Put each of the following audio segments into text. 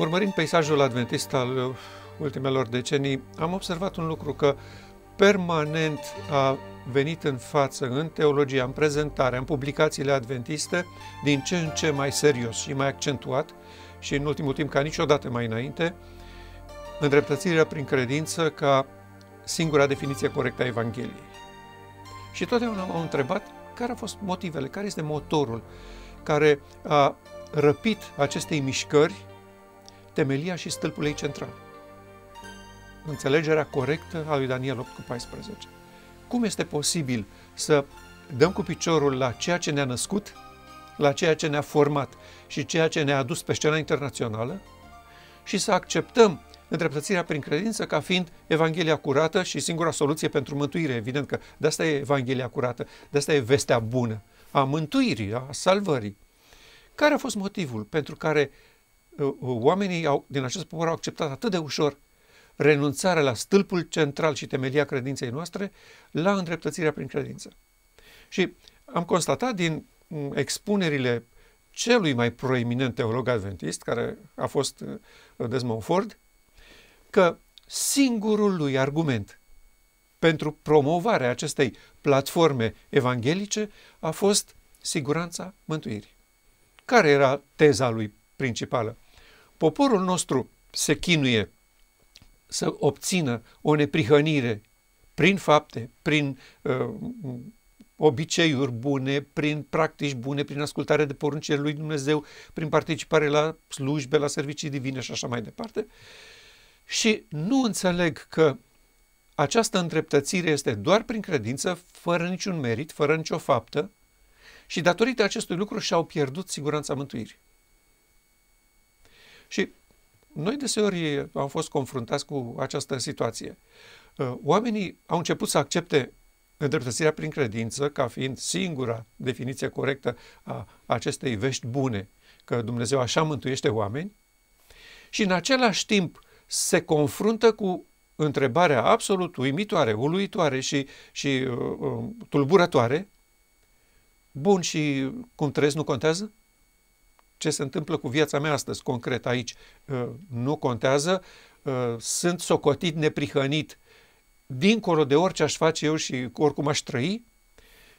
Urmărind peisajul adventist al uh, ultimelor decenii, am observat un lucru că permanent a venit în față în teologia, în prezentare, în publicațiile adventiste, din ce în ce mai serios și mai accentuat și în ultimul timp ca niciodată mai înainte, îndreptățirea prin credință ca singura definiție corectă a Evangheliei. Și totdeauna m am întrebat care au fost motivele, care este motorul care a răpit acestei mișcări temelia și stâlpul ei central. Înțelegerea corectă a lui Daniel 8 cu 14. Cum este posibil să dăm cu piciorul la ceea ce ne-a născut, la ceea ce ne-a format și ceea ce ne-a adus pe scena internațională și să acceptăm îndreptățirea prin credință ca fiind Evanghelia curată și singura soluție pentru mântuire. Evident că de asta e Evanghelia curată, de asta e vestea bună a mântuirii, a salvării. Care a fost motivul pentru care Uh, oamenii au, din acest popor au acceptat atât de ușor renunțarea la stâlpul central și temelia credinței noastre, la îndreptățirea prin credință. Și am constatat din mm, expunerile celui mai proeminent teolog adventist, care a fost uh, Desmond Ford, că singurul lui argument pentru promovarea acestei platforme evanghelice a fost siguranța mântuirii. Care era teza lui principală? Poporul nostru se chinuie să obțină o neprihănire prin fapte, prin uh, obiceiuri bune, prin practici bune, prin ascultare de poruncile lui Dumnezeu, prin participare la slujbe, la servicii divine și așa mai departe. Și nu înțeleg că această întreptățire este doar prin credință, fără niciun merit, fără nicio faptă și datorită acestui lucru și-au pierdut siguranța mântuirii. Și noi deseori am fost confruntați cu această situație. Uh, oamenii au început să accepte îndreptățirea prin credință ca fiind singura definiție corectă a acestei vești bune, că Dumnezeu așa mântuiește oameni, și în același timp se confruntă cu întrebarea absolut uimitoare, uluitoare și, și uh, uh tulburătoare. Bun, și cum trăiesc nu contează? ce se întâmplă cu viața mea astăzi, concret aici, uh, nu contează, uh, sunt socotit neprihănit dincolo de orice aș face eu și oricum aș trăi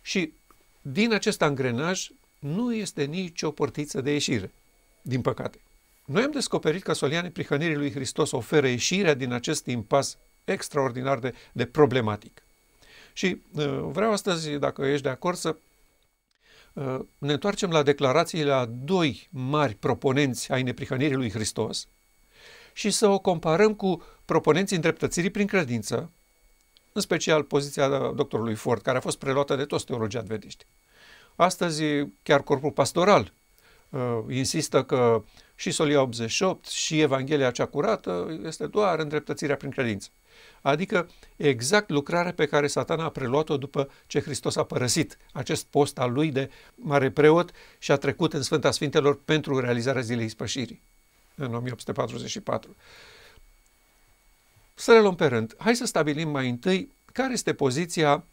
și din acest angrenaj nu este nicio portiță de ieșire, din păcate. Noi am descoperit că solia neprihănirii lui Hristos oferă ieșirea din acest impas extraordinar de, de problematic. Și uh, vreau astăzi, dacă ești de acord, să Uh, ne întoarcem la declarațiile a doi mari proponenți ai neprihănirii lui Hristos și să o comparăm cu proponenții îndreptățirii prin credință, în special poziția doctorului Ford, care a fost preluată de toți teologii adventiști. Astăzi, chiar corpul pastoral uh, insistă că și Solia 88 și Evanghelia cea curată este doar îndreptățirea prin credință adică exact lucrarea pe care satana a preluat-o după ce Hristos a părăsit acest post al lui de mare preot și a trecut în Sfânta Sfintelor pentru realizarea Zilei Ispășirii în 1844. Să le luăm pe rând. Hai să stabilim mai întâi care este poziția,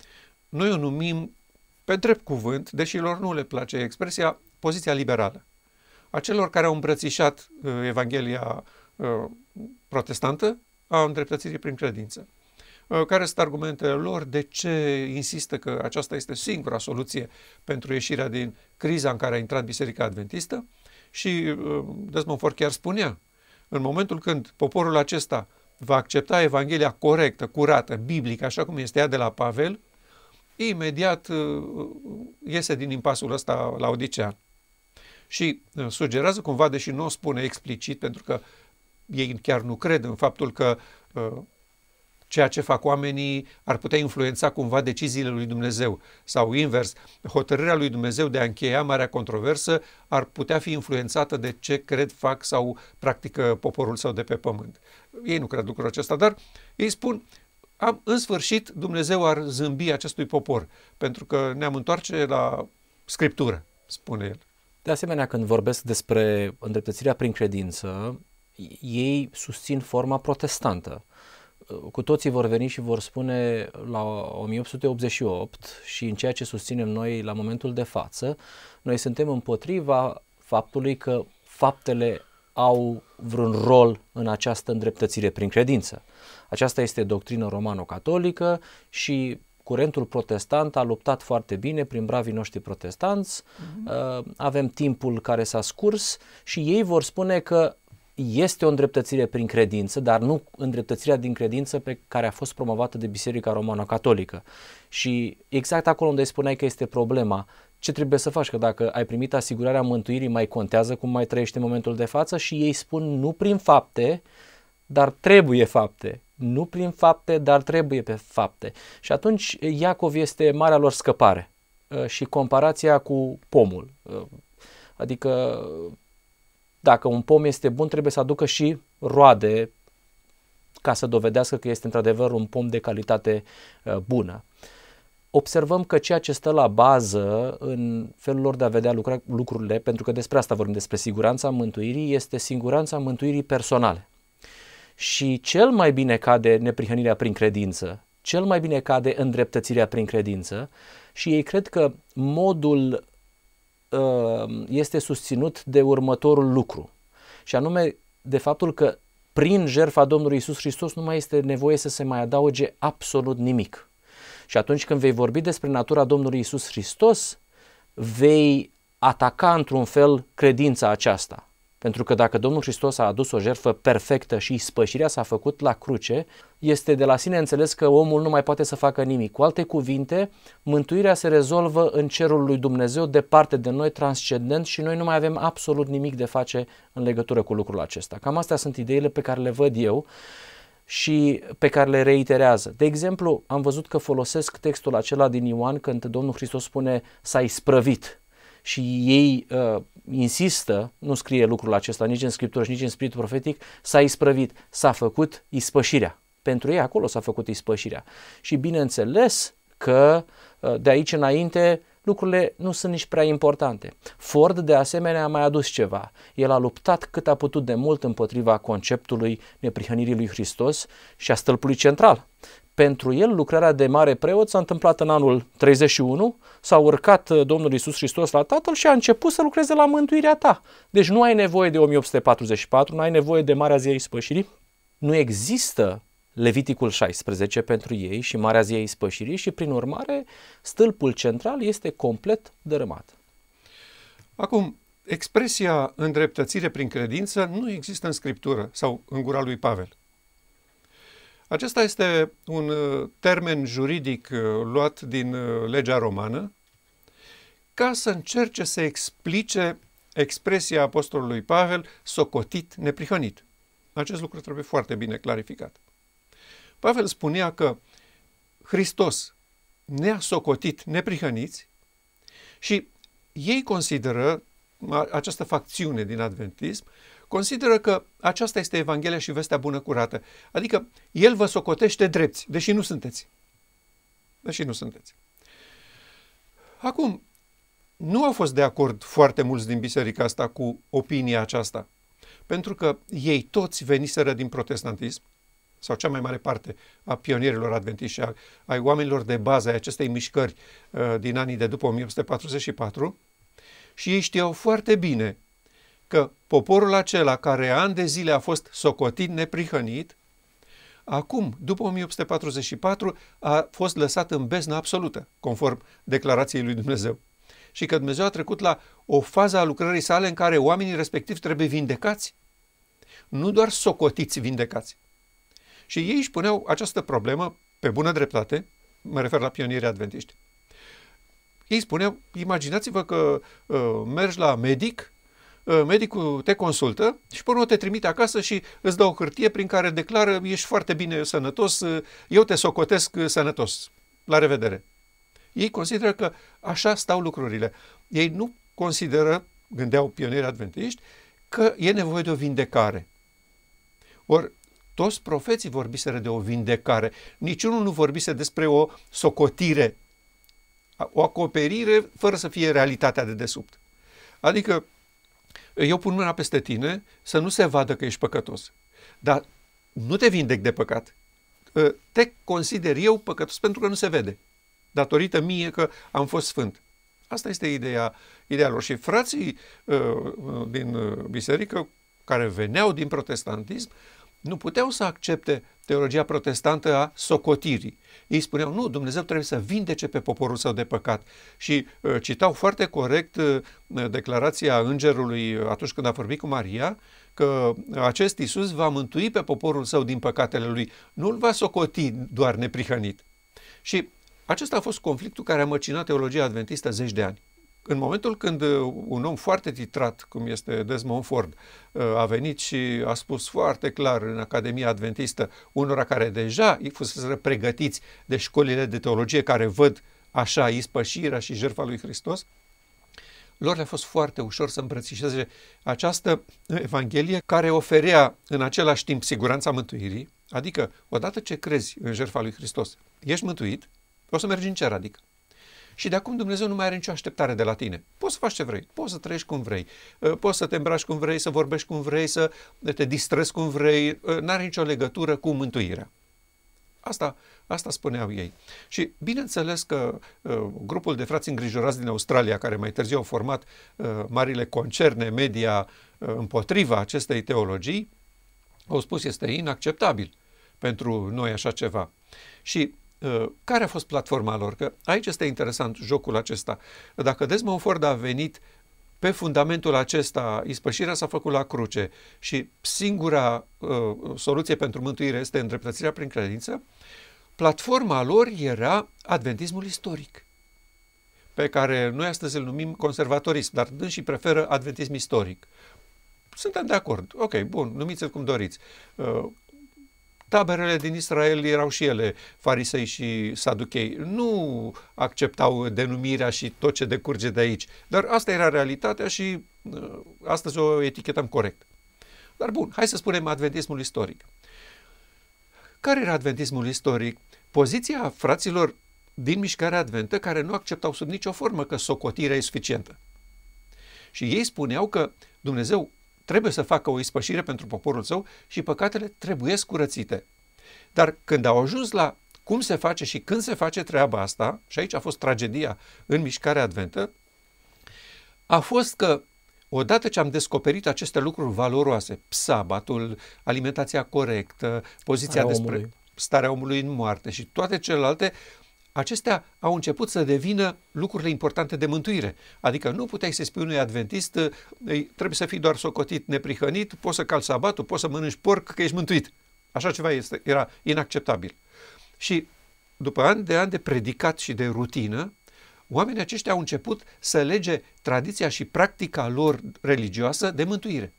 noi o numim pe drept cuvânt, deși lor nu le place expresia, poziția liberală. celor care au îmbrățișat uh, Evanghelia uh, protestantă, a îndreptățirii prin credință. Uh, care sunt argumentele lor? De ce insistă că aceasta este singura soluție pentru ieșirea din criza în care a intrat Biserica Adventistă? Și uh, Desmond Ford chiar spunea, în momentul când poporul acesta va accepta Evanghelia corectă, curată, biblică, așa cum este ea de la Pavel, imediat uh, iese din impasul ăsta la Odisea. Și sugerează cumva, deși nu o spune explicit, pentru că ei chiar nu cred în faptul că uh, ceea ce fac oamenii ar putea influența cumva deciziile lui Dumnezeu sau invers, hotărârea lui Dumnezeu de a încheia marea controversă ar putea fi influențată de ce cred, fac sau practică poporul său de pe pământ. Ei nu cred lucrul acesta, dar ei spun am, în sfârșit Dumnezeu ar zâmbi acestui popor, pentru că ne-am întoarce la Scriptură, spune el. De asemenea, când vorbesc despre îndreptățirea prin credință, ei susțin forma protestantă. Cu toții vor veni și vor spune la 1888 și în ceea ce susținem noi la momentul de față, noi suntem împotriva faptului că faptele au vreun rol în această îndreptățire prin credință. Aceasta este doctrină romano-catolică și curentul protestant a luptat foarte bine prin bravii noștri protestanți. Uh-huh. Avem timpul care s-a scurs și ei vor spune că este o îndreptățire prin credință, dar nu îndreptățirea din credință pe care a fost promovată de Biserica Romano-Catolică. Și exact acolo unde spuneai că este problema, ce trebuie să faci? Că dacă ai primit asigurarea mântuirii, mai contează cum mai trăiești în momentul de față și ei spun nu prin fapte, dar trebuie fapte. Nu prin fapte, dar trebuie pe fapte. Și atunci Iacov este marea lor scăpare uh, și comparația cu pomul. Uh, adică dacă un pom este bun, trebuie să aducă și roade ca să dovedească că este într-adevăr un pom de calitate uh, bună. Observăm că ceea ce stă la bază în felul lor de a vedea lucra, lucrurile, pentru că despre asta vorbim, despre siguranța mântuirii, este siguranța mântuirii personale. Și cel mai bine cade neprihănirea prin credință, cel mai bine cade îndreptățirea prin credință și ei cred că modul Uh, este susținut de următorul lucru, și anume de faptul că prin jertfa Domnului Isus Hristos nu mai este nevoie să se mai adauge absolut nimic. Și atunci când vei vorbi despre natura Domnului Isus Hristos, vei ataca într-un fel credința aceasta. Pentru că dacă Domnul Hristos a adus o jertfă perfectă și spășirea s-a făcut la cruce, este de la sine înțeles că omul nu mai poate să facă nimic. Cu alte cuvinte, mântuirea se rezolvă în cerul lui Dumnezeu, departe de noi, transcendent și noi nu mai avem absolut nimic de face în legătură cu lucrul acesta. Cam astea sunt ideile pe care le văd eu și pe care le reiterează. De exemplu, am văzut că folosesc textul acela din Ioan când Domnul Hristos spune s-a isprăvit și ei uh, insistă, nu scrie lucrul acesta nici în Scriptură și nici în Spiritul Profetic, s-a isprăvit, s-a făcut ispășirea. Pentru ei acolo s-a făcut ispășirea. Și bineînțeles că uh, de aici înainte lucrurile nu sunt nici prea importante. Ford, de asemenea, a mai adus ceva. El a luptat cât a putut de mult împotriva conceptului neprihănirii lui Hristos și a stâlpului central pentru el, lucrarea de mare preot s-a întâmplat în anul 31, s-a urcat uh, Domnul Isus Hristos la Tatăl și a început să lucreze la mântuirea ta. Deci nu ai nevoie de 1844, nu ai nevoie de Marea Zi Ispășirii. Nu există Leviticul 16 pentru ei și Marea Zi Ispășirii și, prin urmare, stâlpul central este complet dărâmat. Acum, expresia îndreptățire prin credință nu există în Scriptură sau în gura lui Pavel. Acesta este un uh, termen juridic uh, luat din uh, legea romană ca să încerce să explice expresia apostolului Pavel, socotit neprihănit. Acest lucru trebuie foarte bine clarificat. Pavel spunea că Hristos ne-a socotit neprihăniți și ei consideră această facțiune din adventism consideră că aceasta este Evanghelia și vestea bună curată. Adică el vă socotește drepți, deși nu sunteți. Deși nu sunteți. Acum, nu au fost de acord foarte mulți din biserica asta cu opinia aceasta, pentru că ei toți veniseră din protestantism, sau cea mai mare parte a pionierilor adventiști, a, ai oamenilor de bază ai acestei mișcări uh, din anii de după 1844, și ei știau foarte bine că poporul acela care ani de zile a fost socotit neprihănit, acum, după 1844, a fost lăsat în beznă absolută, conform declarației lui Dumnezeu. Și că Dumnezeu a trecut la o fază a lucrării sale în care oamenii respectivi trebuie vindecați, nu doar socotiți vindecați. Și ei își puneau această problemă pe bună dreptate, mă refer la pionierii adventiști. Ei spuneau, imaginați-vă că uh, mergi la medic Ă, medicul te consultă și până te trimite acasă și îți dă o hârtie prin care declară ești foarte bine sănătos, ă, eu te socotesc ă, sănătos. La revedere! Ei consideră că așa stau lucrurile. Ei nu consideră, gândeau pionierii adventiști, că e nevoie de o vindecare. Ori toți profeții vorbiseră de o vindecare. Niciunul nu vorbise despre o socotire, o acoperire fără să fie realitatea de desubt. Adică eu pun mâna peste tine să nu se vadă că ești păcătos. Dar nu te vindec de păcat. Ă, te consider eu păcătos pentru că nu se vede. Datorită mie că am fost sfânt. Asta este ideea, ideea lor. Și frații ă, din biserică care veneau din protestantism nu puteau să accepte teologia protestantă a socotirii. Ei spuneau, nu, Dumnezeu trebuie să vindece pe poporul său de păcat. Și uh, citau foarte corect uh, declarația îngerului uh, atunci când a vorbit cu Maria, că uh, acest Isus va mântui pe poporul său din păcatele lui, nu îl va socoti doar neprihănit. Și acesta a fost conflictul care a măcinat teologia adventistă zeci de ani în momentul când uh, un om foarte titrat, cum este Desmond Ford, uh, a venit și a spus foarte clar în Academia Adventistă, unora care deja îi fuseseră pregătiți de școlile de teologie care văd așa ispășirea și jertfa lui Hristos, lor le-a fost foarte ușor să îmbrățișeze această Evanghelie care oferea în același timp siguranța mântuirii, adică odată ce crezi în jertfa lui Hristos, ești mântuit, o să mergi în cer, adică. Și de acum Dumnezeu nu mai are nicio așteptare de la tine. Poți să faci ce vrei, poți să trăiești cum vrei, uh, poți să te îmbraci cum vrei, să vorbești cum vrei, să te distrezi cum vrei, uh, n-are nicio legătură cu mântuirea. Asta, asta spuneau ei. Și bineînțeles că uh, grupul de frați îngrijorați din Australia, care mai târziu au format uh, marile concerne media uh, împotriva acestei teologii, au spus este inacceptabil pentru noi așa ceva. Și Uh, care a fost platforma lor? Că aici este interesant jocul acesta. Dacă Desmond Ford a venit pe fundamentul acesta, ispășirea s-a făcut la cruce și singura uh, soluție pentru mântuire este îndreptățirea prin credință, platforma lor era adventismul istoric, pe care noi astăzi îl numim conservatorism, dar și preferă adventism istoric. Suntem de acord. Ok, bun, numiți-l cum doriți. Uh, Taberele din Israel erau și ele farisei și saduchei. Nu acceptau denumirea și tot ce decurge de aici. Dar asta era realitatea și uh, astăzi o etichetăm corect. Dar bun, hai să spunem adventismul istoric. Care era adventismul istoric? Poziția fraților din mișcarea adventă care nu acceptau sub nicio formă că socotirea e suficientă. Și ei spuneau că Dumnezeu trebuie să facă o ispășire pentru poporul său și păcatele trebuie curățite. Dar când au ajuns la cum se face și când se face treaba asta, și aici a fost tragedia în mișcarea adventă, a fost că Odată ce am descoperit aceste lucruri valoroase, sabatul, alimentația corectă, poziția starea despre omului. starea omului în moarte și toate celelalte, acestea au început să devină lucrurile importante de mântuire. Adică nu puteai să spui unui adventist, trebuie să fii doar socotit neprihănit, poți să calci sabatul, poți să mănânci porc, că ești mântuit. Așa ceva este, era inacceptabil. Și după ani de ani de predicat și de rutină, oamenii aceștia au început să lege tradiția și practica lor religioasă de mântuire.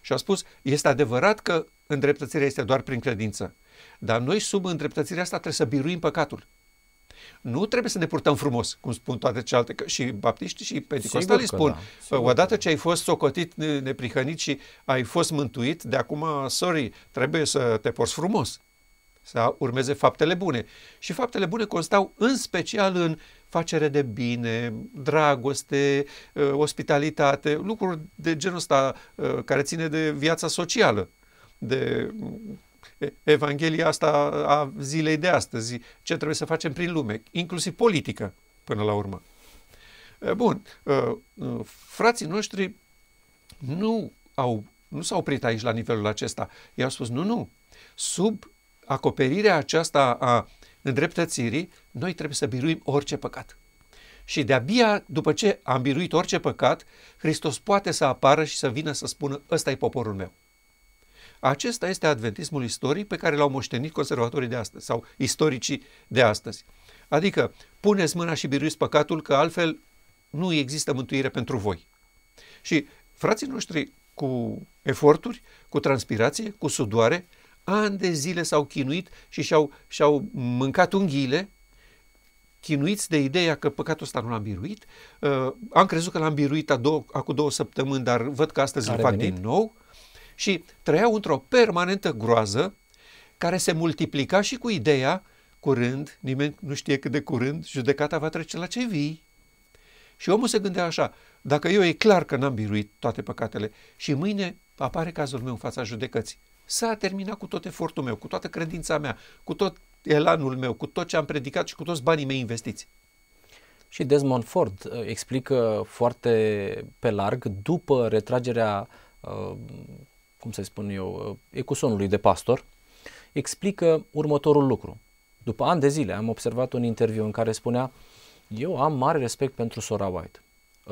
Și a spus, este adevărat că îndreptățirea este doar prin credință, dar noi sub îndreptățirea asta trebuie să biruim păcatul. Nu trebuie să ne purtăm frumos, cum spun toate celelalte, și baptiști și pentecostalii spun, da. Păi, odată da. ce ai fost socotit neprihănit și ai fost mântuit, de acum, sorry, trebuie să te porți frumos, să urmeze faptele bune. Și faptele bune constau în special în facere de bine, dragoste, ă, ospitalitate, lucruri de genul ăsta ă, care ține de viața socială, de Evanghelia asta a zilei de astăzi, ce trebuie să facem prin lume, inclusiv politică, până la urmă. Bun, frații noștri nu au nu s-au oprit aici la nivelul acesta. I-au spus, nu, nu, sub acoperirea aceasta a îndreptățirii, noi trebuie să biruim orice păcat. Și de-abia după ce am biruit orice păcat, Hristos poate să apară și să vină să spună, ăsta e poporul meu. Acesta este adventismul istoric pe care l-au moștenit conservatorii de astăzi sau istoricii de astăzi. Adică, puneți mâna și biruiți păcatul că altfel nu există mântuire pentru voi. Și frații noștri cu eforturi, cu transpirație, cu sudoare, ani de zile s-au chinuit și și-au, și-au mâncat unghiile, chinuiți de ideea că păcatul ăsta nu l-am biruit. Uh, am crezut că l-am biruit a două, acum două săptămâni, dar văd că astăzi îl fac din nou și trăiau într-o permanentă groază care se multiplica și cu ideea curând, nimeni nu știe cât de curând, judecata va trece la cei vii. Și omul se gândea așa, dacă eu e clar că n-am biruit toate păcatele și mâine apare cazul meu în fața judecății, s-a terminat cu tot efortul meu, cu toată credința mea, cu tot elanul meu, cu tot ce am predicat și cu toți banii mei investiți. Și Desmond Ford uh, explică foarte pe larg, după retragerea uh, cum să spun eu, uh, ecusonului de pastor, explică următorul lucru. După ani de zile am observat un interviu în care spunea eu am mare respect pentru Sora White.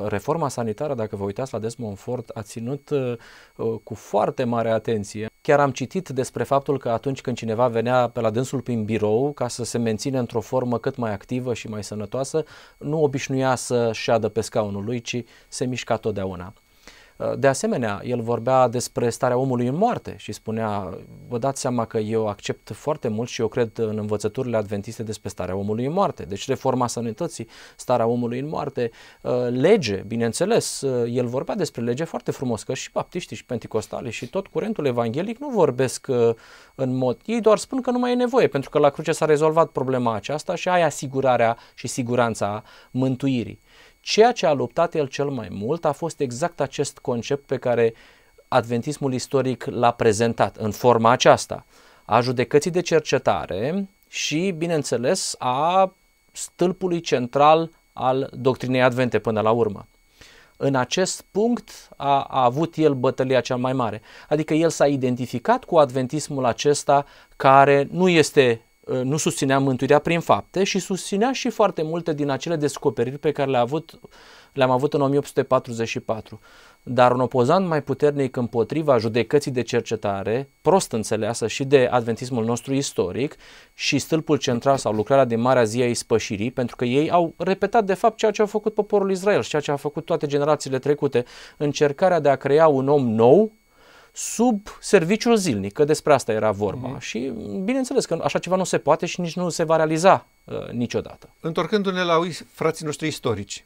Reforma sanitară, dacă vă uitați la Desmond Ford, a ținut uh, uh cu foarte mare atenție. Chiar am citit despre faptul că atunci când cineva venea pe la dânsul prin birou ca să se menține într-o formă cât mai activă și mai sănătoasă, nu obișnuia să șadă pe scaunul lui, ci se mișca totdeauna. Uh, de asemenea, el vorbea despre starea omului în moarte și spunea, vă dați seama că eu accept foarte mult și eu cred în învățăturile adventiste despre starea omului în moarte. Deci reforma sănătății, starea omului în moarte, uh, lege, bineînțeles, uh, el vorbea despre lege foarte frumos, că și baptiștii și penticostale și tot curentul evanghelic nu vorbesc în mod, ei doar spun că nu mai e nevoie, pentru că la cruce s-a rezolvat problema aceasta și ai asigurarea și siguranța mântuirii. Ceea ce a luptat el cel mai mult a fost exact acest concept pe care adventismul istoric l-a prezentat în forma aceasta, a judecății de cercetare și, bineînțeles, a stâlpului central al doctrinei advente până la urmă. În acest punct a, a avut el bătălia cea mai mare, adică el s-a identificat cu adventismul acesta care nu este Uh, nu susținea mântuirea prin fapte și susținea și foarte multe din acele descoperiri pe care le-a avut, le-am avut în 1844. Dar un opozant mai puternic împotriva judecății de cercetare, prost înțeleasă și de adventismul nostru istoric și stâlpul central sau lucrarea de Marea Zia Ispășirii, pentru că ei au repetat de fapt ceea ce au făcut poporul Israel și ceea ce a făcut toate generațiile trecute, încercarea de a crea un om nou sub serviciul zilnic, că despre asta era vorba. Mm-hmm. Și bineînțeles că așa ceva nu se poate și nici nu se va realiza uh, niciodată. Întorcându-ne la frații noștri istorici,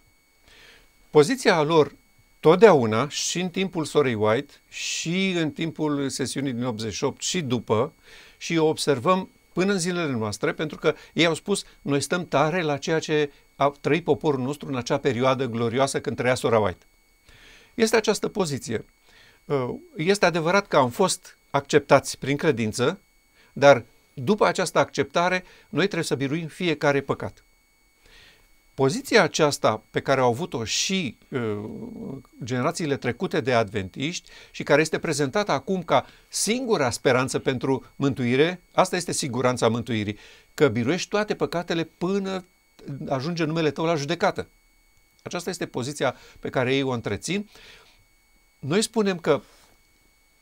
poziția lor totdeauna și în timpul Sorei White și în timpul sesiunii din 88 și după și o observăm până în zilele noastre pentru că ei au spus noi stăm tare la ceea ce a trăit poporul nostru în acea perioadă glorioasă când trăia Sora White. Este această poziție Uh, este adevărat că am fost acceptați prin credință, dar după această acceptare, noi trebuie să biruim fiecare păcat. Poziția aceasta pe care au avut-o și uh, generațiile trecute de adventiști și care este prezentată acum ca singura speranță pentru mântuire, asta este siguranța mântuirii, că biruiești toate păcatele până ajunge numele tău la judecată. Aceasta este poziția pe care ei o întrețin, noi spunem că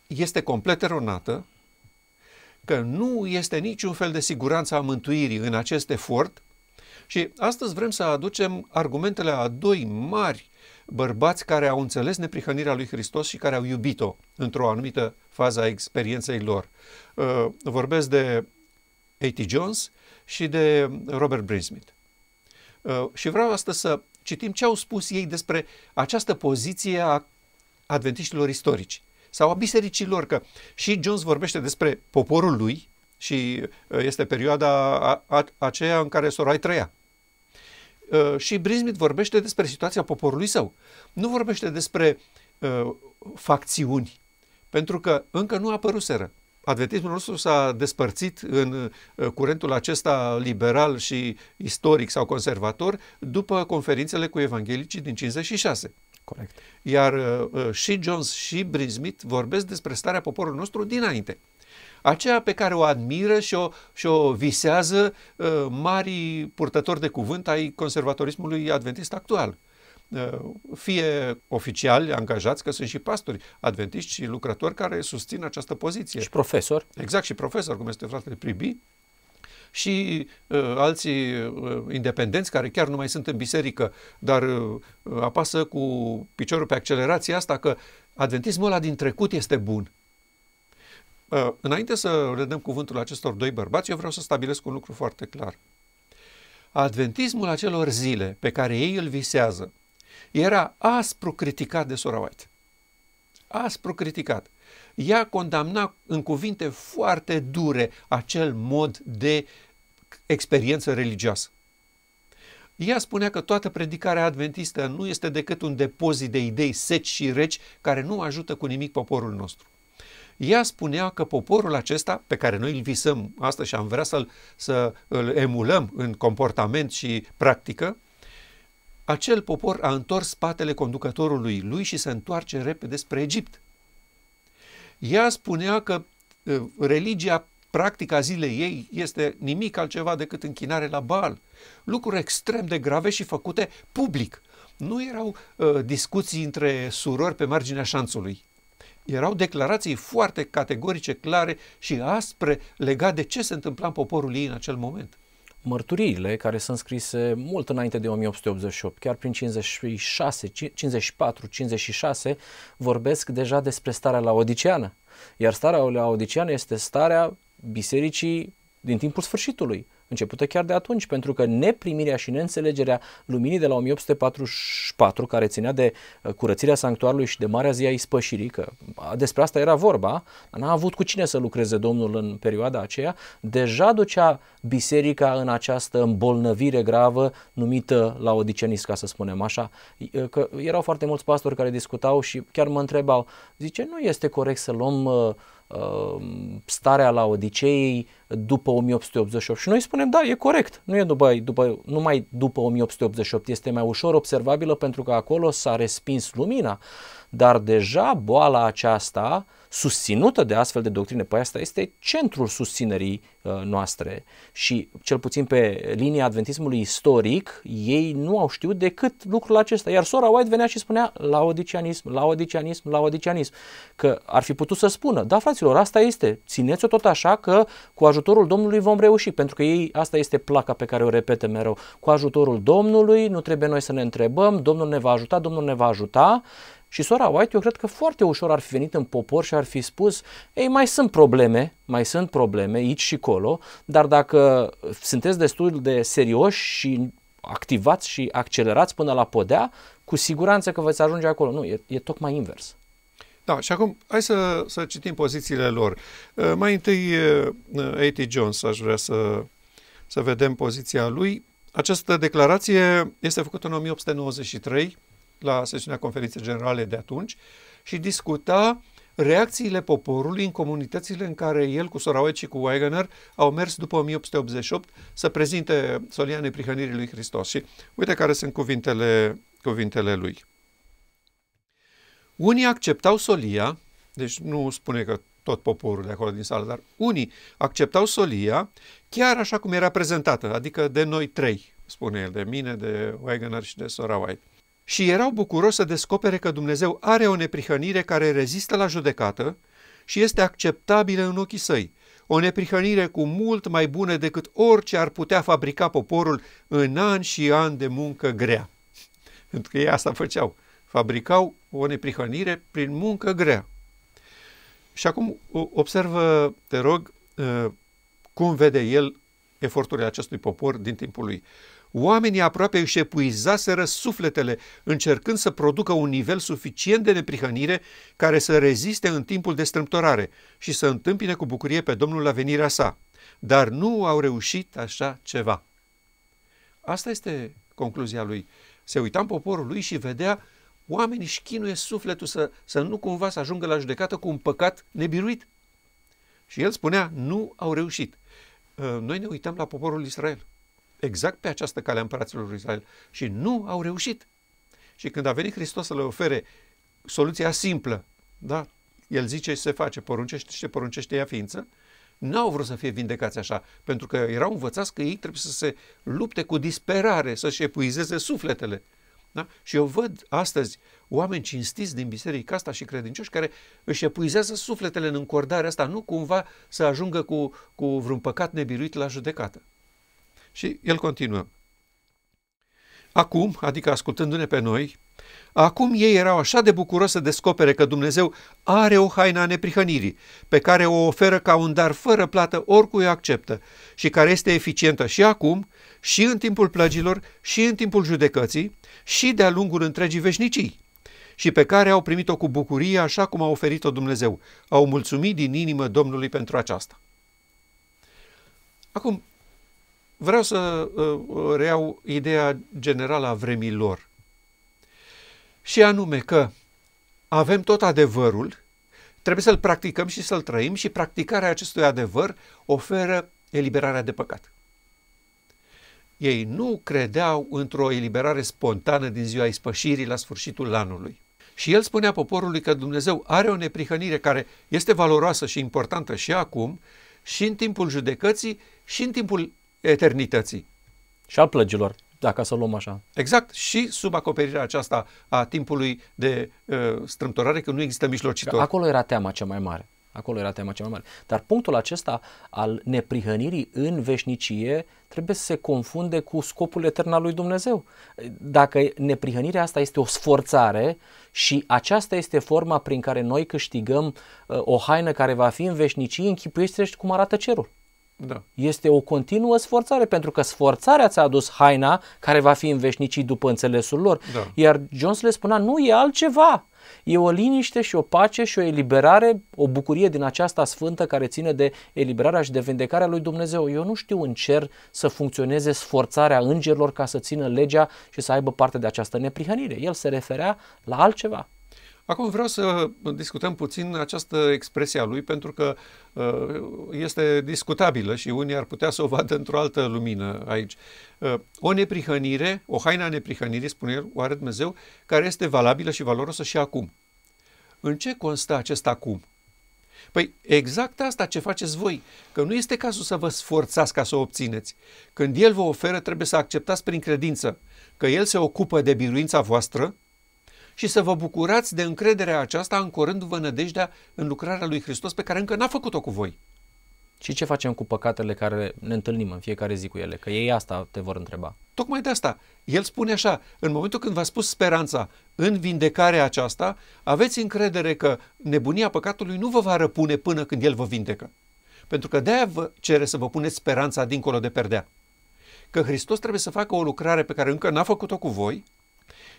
este complet eronată, că nu este niciun fel de siguranță a mântuirii în acest efort și astăzi vrem să aducem argumentele a doi mari bărbați care au înțeles neprihănirea lui Hristos și care au iubit-o într-o anumită fază a experienței lor. Uh, vorbesc de A.T. Jones și de Robert Brinsmith. Uh, și vreau astăzi să citim ce au spus ei despre această poziție a adventiștilor istorici sau a bisericilor, că și Jones vorbește despre poporul lui și uh, este perioada a, a, aceea în care Sorai trăia. Uh, și Brinsmith vorbește despre situația poporului său. Nu vorbește despre uh, facțiuni, pentru că încă nu apăruseră. Adventismul nostru s-a despărțit în uh, curentul acesta liberal și istoric sau conservator după conferințele cu evanghelicii din 56. Corect. Iar uh, uh, și Jones și Smith vorbesc despre starea poporului nostru dinainte. Aceea pe care o admiră și o, și o visează uh, mari purtători de cuvânt ai conservatorismului adventist actual. Uh, fie oficiali angajați, că sunt și pastori adventiști și lucrători care susțin această poziție. Și profesori. Exact, și profesor, cum este fratele Pribi, și uh, alții uh, independenți care chiar nu mai sunt în biserică, dar uh, apasă cu piciorul pe accelerația asta că adventismul ăla din trecut este bun. Uh, înainte să le dăm cuvântul acestor doi bărbați, eu vreau să stabilesc un lucru foarte clar. Adventismul acelor zile pe care ei îl visează era aspru criticat de Sora White. Aspru criticat ea condamna în cuvinte foarte dure acel mod de experiență religioasă. Ea spunea că toată predicarea adventistă nu este decât un depozit de idei seci și reci care nu ajută cu nimic poporul nostru. Ea spunea că poporul acesta, pe care noi îl visăm asta și am vrea să-l, să îl emulăm în comportament și practică, acel popor a întors spatele conducătorului lui și se întoarce repede spre Egipt. Ea spunea că religia, practica zilei ei, este nimic altceva decât închinare la bal. Lucruri extrem de grave și făcute public. Nu erau uh, discuții între surori pe marginea șanțului. Erau declarații foarte categorice, clare și aspre legate de ce se întâmpla în poporul ei în acel moment mărturiile care sunt scrise mult înainte de 1888, chiar prin 56, 54, 56, vorbesc deja despre starea la laodiceană. Iar starea la laodiceană este starea bisericii din timpul sfârșitului începută chiar de atunci, pentru că neprimirea și neînțelegerea luminii de la 1844, care ținea de uh, curățirea sanctuarului și de Marea Zi a Ispășirii, că despre asta era vorba, n-a avut cu cine să lucreze Domnul în perioada aceea, deja ducea biserica în această îmbolnăvire gravă numită la odicenist, ca să spunem așa, uh, că erau foarte mulți pastori care discutau și chiar mă întrebau, zice, nu este corect să luăm uh, Um, starea la Odiseei după 1888. Și noi spunem, da, e corect, nu e după, după, numai după 1888, este mai ușor observabilă pentru că acolo s-a respins lumina, dar deja boala aceasta uh, susținută de astfel de doctrine. Păi asta este centrul susținerii uh, noastre și cel puțin pe linia adventismului istoric ei nu au știut decât lucrul acesta. Iar sora White venea și spunea laodicianism, laodicianism, laodicianism, că ar fi putut să spună, da fraților, asta este, țineți-o tot așa că cu ajutorul Domnului vom reuși, pentru că ei, asta este placa pe care o repete mereu, cu ajutorul Domnului, nu trebuie noi să ne întrebăm, Domnul ne va ajuta, Domnul ne va ajuta și sora White, eu cred că foarte ușor ar fi venit în popor și ar fi spus, ei, mai sunt probleme, mai sunt probleme aici și colo, dar dacă sunteți destul de serioși și activați și accelerați până la podea, cu siguranță că veți ajunge acolo. Nu, e, e tocmai invers. Da, și acum hai să, să citim pozițiile lor. Uh, mai întâi, uh, A.T. Jones, aș vrea să, să vedem poziția lui. Această declarație este făcută în 1893 la sesiunea conferinței generale de atunci și discuta reacțiile poporului în comunitățile în care el cu Sorawet și cu Wagner au mers după 1888 să prezinte solia neprihănirii lui Hristos. Și uite care sunt cuvintele, cuvintele lui. Unii acceptau solia, deci nu spune că tot poporul de acolo din sală, dar unii acceptau solia chiar așa cum era prezentată, adică de noi trei, spune el, de mine, de Wagner și de Sorawet și erau bucuroși să descopere că Dumnezeu are o neprihănire care rezistă la judecată și este acceptabilă în ochii săi, o neprihănire cu mult mai bună decât orice ar putea fabrica poporul în an și an de muncă grea. Pentru că ei asta făceau, fabricau o neprihănire prin muncă grea. Și acum observă, te rog, uh, cum vede el eforturile acestui popor din timpul lui oamenii aproape își epuizaseră sufletele, încercând să producă un nivel suficient de neprihănire care să reziste în timpul de strâmtorare și să întâmpine cu bucurie pe Domnul la venirea sa. Dar nu au reușit așa ceva. Asta este concluzia lui. Se uita în poporul lui și vedea oamenii își chinuie sufletul să, să nu cumva să ajungă la judecată cu un păcat nebiruit. Și el spunea, nu au reușit. Ă, noi ne uităm la poporul Israel exact pe această cale a împăraților lui Israel și nu au reușit. Și când a venit Hristos să le ofere soluția simplă, da? El zice și se face, poruncește și se poruncește ea ființă, Nu au vrut să fie vindecați așa, pentru că erau învățați că ei trebuie să se lupte cu disperare, să-și epuizeze sufletele. Da? Și eu văd astăzi oameni cinstiți din biserica asta și credincioși care își epuizează sufletele în încordarea asta, nu cumva să ajungă cu, cu vreun păcat nebiruit la judecată. Și el continuă. Acum, adică ascultându-ne pe noi, acum ei erau așa de bucuroși să descopere că Dumnezeu are o haină a neprihănirii, pe care o oferă ca un dar fără plată oricui o acceptă și care este eficientă și acum, și în timpul plăgilor, și în timpul judecății, și de-a lungul întregii veșnicii și pe care au primit-o cu bucurie așa cum a oferit-o Dumnezeu. Au mulțumit din inimă Domnului pentru aceasta. Acum, Vreau să uh, uh, reiau ideea generală a vremii lor. Și anume că avem tot adevărul, trebuie să-l practicăm și să-l trăim și practicarea acestui adevăr oferă eliberarea de păcat. Ei nu credeau într-o eliberare spontană din ziua ispășirii la sfârșitul anului. Și el spunea poporului că Dumnezeu are o neprihănire care este valoroasă și importantă și acum, și în timpul judecății, și în timpul eternității. Și al plăgilor, dacă să o luăm așa. Exact, și sub acoperirea aceasta a timpului de uh, strâmtorare, că nu există mijlocitor. acolo era teama cea mai mare. Acolo era tema cea mai mare. Dar punctul acesta al neprihănirii în veșnicie trebuie să se confunde cu scopul etern al lui Dumnezeu. Dacă neprihănirea asta este o sforțare și aceasta este forma prin care noi câștigăm uh, o haină care va fi în veșnicie, închipuiește-și cum arată cerul. Da. Este o continuă sforțare, pentru că sforțarea ți-a adus haina care va fi în veșnicii după înțelesul lor. Da. Iar Jones le spunea, nu e altceva. E o liniște și o pace și o eliberare, o bucurie din aceasta sfântă care ține de eliberarea și de vindecarea lui Dumnezeu. Eu nu știu în cer să funcționeze sforțarea îngerilor ca să țină legea și să aibă parte de această neprihănire. El se referea la altceva. Acum vreau să discutăm puțin această expresie a lui, pentru că uh, este discutabilă și unii ar putea să o vadă într-o altă lumină aici. Uh, o neprihănire, o haina neprihănirii, spune el, o are Dumnezeu, care este valabilă și valoroasă și acum. În ce constă acest acum? Păi exact asta ce faceți voi, că nu este cazul să vă sforțați ca să o obțineți. Când El vă oferă, trebuie să acceptați prin credință că El se ocupă de biruința voastră, și să vă bucurați de încrederea aceasta, ancorându-vă nădejdea în lucrarea lui Hristos pe care încă n-a făcut-o cu voi. Și ce facem cu păcatele care ne întâlnim în fiecare zi cu ele? Că ei asta te vor întreba. Tocmai de asta. El spune așa, în momentul când v-a spus speranța în vindecarea aceasta, aveți încredere că nebunia păcatului nu vă va răpune până când el vă vindecă. Pentru că de-aia vă cere să vă puneți speranța dincolo de perdea. Că Hristos trebuie să facă o lucrare pe care încă n-a făcut-o cu voi,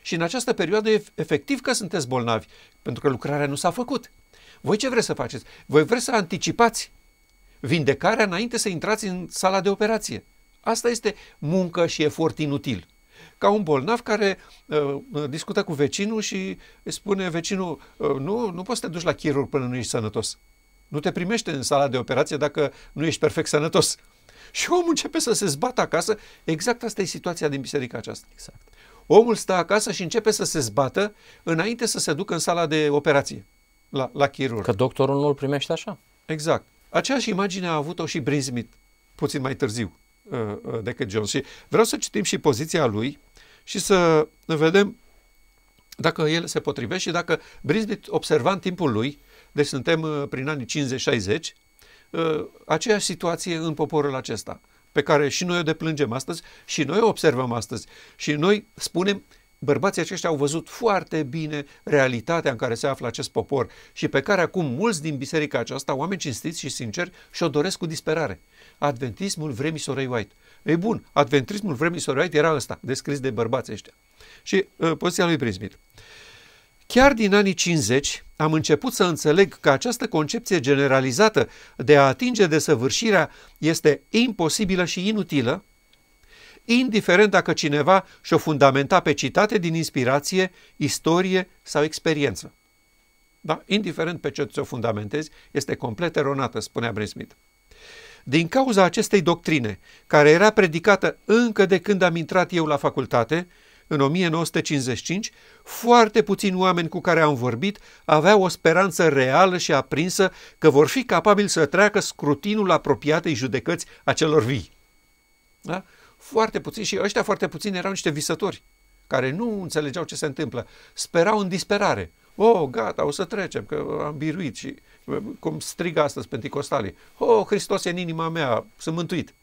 și în această perioadă e efectiv că sunteți bolnavi, pentru că lucrarea nu s-a făcut. Voi ce vreți să faceți? Voi vreți să anticipați vindecarea înainte să intrați în sala de operație. Asta este muncă și efort inutil. Ca un bolnav care uh, uh, discută cu vecinul și îi spune vecinul, uh, nu, nu poți să te duci la chirurg până nu ești sănătos. Nu te primește în sala de operație dacă nu ești perfect sănătos. Și omul începe să se zbată acasă. Exact asta e situația din biserica aceasta. Exact. Omul stă acasă și începe să se zbată înainte să se ducă în sala de operație, la, la chirurg. Că doctorul nu îl primește așa. Exact. Aceeași imagine a avut-o și Brin Smith, puțin mai târziu uh, uh, decât John. Și vreau să citim și poziția lui și să vedem dacă el se potrivește și dacă Smith observa în timpul lui, deci suntem uh, prin anii 50-60, aceeași situație în poporul acesta pe care și noi o deplângem astăzi și noi o observăm astăzi și noi spunem bărbații aceștia au văzut foarte bine realitatea în care se află acest popor și pe care acum mulți din biserica aceasta, oameni cinstiți și sinceri, și-o doresc cu disperare. Adventismul vremii sorei White. Ei bun, adventismul vremii sorei White era ăsta, descris de bărbații ăștia. Și uh, poziția lui Uh, Chiar din anii 50 am început să înțeleg că această concepție generalizată de a atinge desăvârșirea este imposibilă și inutilă, indiferent dacă cineva și-o fundamenta pe citate din inspirație, istorie sau experiență. Da? Indiferent pe ce ți-o fundamentezi, este complet eronată, spunea Brent Smith. Din cauza acestei doctrine, care era predicată încă de când am intrat eu la facultate, în 1955, foarte puțini oameni cu care am vorbit aveau o speranță reală și aprinsă că vor fi capabili să treacă scrutinul apropiatei judecăți a celor vii. Da? Foarte puțini și ăștia foarte puțini erau niște visători care nu înțelegeau ce se întâmplă. Sperau în disperare. Oh, gata, o să trecem, că am biruit și cum strigă astăzi penticostalii. Oh, Hristos e în inima mea, sunt mântuit.